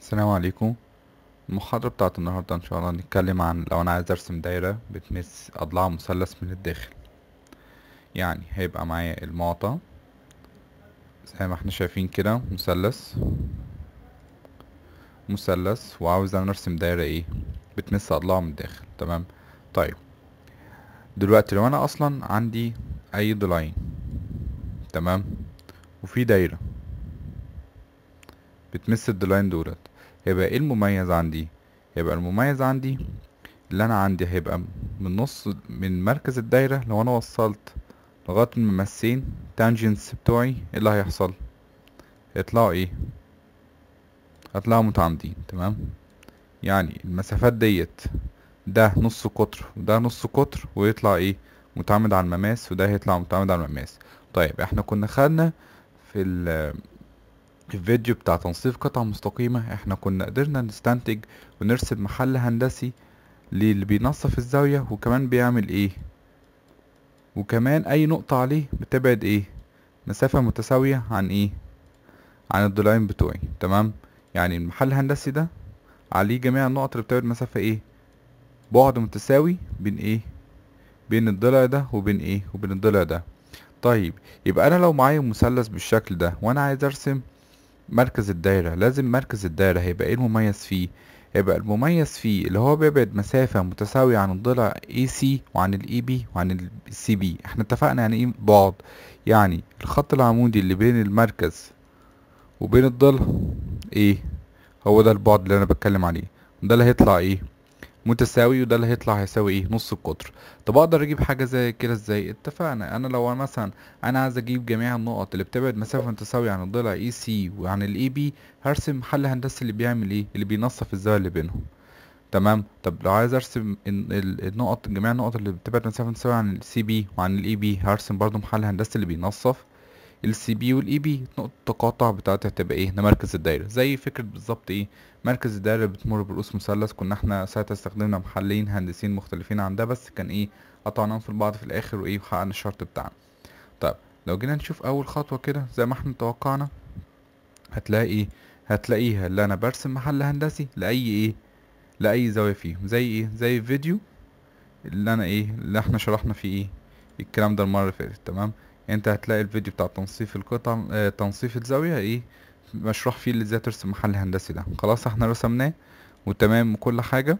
السلام عليكم المحاضرة بتاعت النهاردة ان شاء الله هنتكلم عن لو انا عايز ارسم دايرة بتمس اضلاع مثلث من الداخل يعني هيبقى معايا المعطى زي ما احنا شايفين كده مثلث مثلث وعاوز انا ارسم دايرة ايه بتمس اضلاعه من الداخل تمام طيب دلوقتي لو انا اصلا عندي اي ضلعين تمام وفي دايرة بتمس الديلاين دولت هيبقى ايه المميز عندي هيبقى المميز عندي اللي انا عندي هيبقى من نص من مركز الدايرة لو انا وصلت لغاية الممسين تانجنس بتوعي ايه اللي هيحصل هيطلعوا ايه هيطلعوا متعامدين تمام يعني المسافات ديت ده نص قطر وده نص قطر ويطلع ايه متعامد على المماس وده هيطلع متعامد على المماس طيب احنا كنا خدنا في في الفيديو بتاع تنصيف قطع مستقيمة احنا كنا قدرنا نستنتج ونرسم محل هندسي للي بينصف الزاوية وكمان بيعمل ايه وكمان اي نقطة عليه بتبعد ايه مسافة متساوية عن ايه عن الضلعين بتوعي تمام يعني المحل الهندسي ده عليه جميع النقط اللي بتبعد مسافة ايه بعد متساوي بين ايه بين الضلع ده وبين ايه وبين الضلع ده طيب يبقى انا لو معايا مثلث بالشكل ده وانا عايز ارسم مركز الدايرة لازم مركز الدايرة هيبقى ايه المميز فيه هيبقى المميز فيه اللي هو بيبعد مسافة متساوية عن الضلع AC وعن ال EB وعن ال CB احنا اتفقنا يعني ايه بعد يعني الخط العمودي اللي بين المركز وبين الضلع ايه هو ده البعد اللي انا بتكلم عليه ده اللي هيطلع ايه متساوي وده اللي هيطلع هيساوي ايه نص القطر طب اقدر اجيب حاجه زي كده ازاي اتفقنا انا لو مثلا انا عايز اجيب جميع النقط اللي بتبعد مسافه متساويه عن الضلع اي سي وعن الاي بي هرسم حل هندسي اللي بيعمل ايه اللي بينصف الزاويه اللي بينهم تمام طب لو عايز ارسم النقط جميع النقط اللي بتبعد مسافه متساويه عن السي بي وعن الاي بي هرسم برضو محل هندسي اللي بينصف السي بي والاي بي e نقطة التقاطع بتاعتها هتبقى ايه ده مركز الدايرة زي فكرة بالظبط ايه مركز الدايرة بتمر برؤوس مثلث كنا احنا ساعتها استخدمنا محللين هندسيين مختلفين عن ده بس كان ايه قطعناهم في بعض في الاخر وايه وحققنا الشرط بتاعنا طيب لو جينا نشوف اول خطوة كده زي ما احنا توقعنا هتلاقي ايه هتلاقيها اللي انا برسم محل هندسي لاي ايه لاي زاوية فيهم زي ايه زي الفيديو اللي انا ايه اللي احنا شرحنا فيه ايه الكلام ده المرة اللي فاتت تمام انت هتلاقي الفيديو بتاع تنصيف القطع اه تنصيف الزاوية ايه مشروح فيه اللي ازاي ترسم محل هندسي ده خلاص احنا رسمناه وتمام وكل حاجة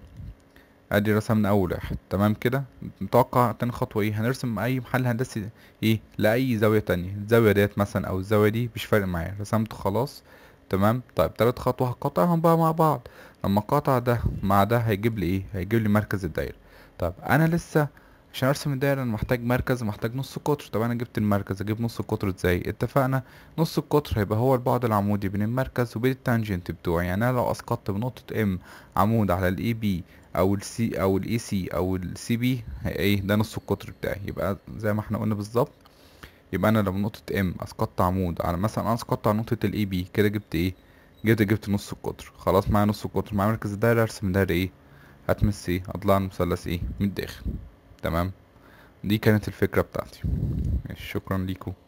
ادي رسمنا اول واحد تمام كده متوقع تاني خطوة ايه هنرسم اي محل هندسي ايه لاي زاوية تانية الزاوية ديت مثلا او الزاوية دي مش فارق معايا رسمت خلاص تمام طيب تالت خطوة هقاطعهم بقى مع بعض لما اقاطع ده مع ده هيجيب لي ايه هيجيب لي مركز الدايرة طيب انا لسه عشان ارسم الدايره انا محتاج مركز محتاج نص قطر طب انا جبت المركز اجيب نص القطر ازاي اتفقنا نص القطر هيبقى هو البعد العمودي بين المركز وبين التانجنت بتوعي يعني انا لو اسقطت بنقطه ام عمود على الاي بي e او السي او الاي سي e او السي بي ايه ده نص القطر بتاعي يبقى زي ما احنا قلنا بالظبط يبقى انا لو نقطه ام اسقطت عمود على مثلا انا اسقطت على نقطه الاي بي e كده جبت ايه جبت جبت نص القطر خلاص معايا نص القطر مع مركز الدايره ارسم دايره ايه هتمس ايه اضلاع المثلث ايه من الداخل تمام دي كانت الفكرة بتاعتي شكرا ليكم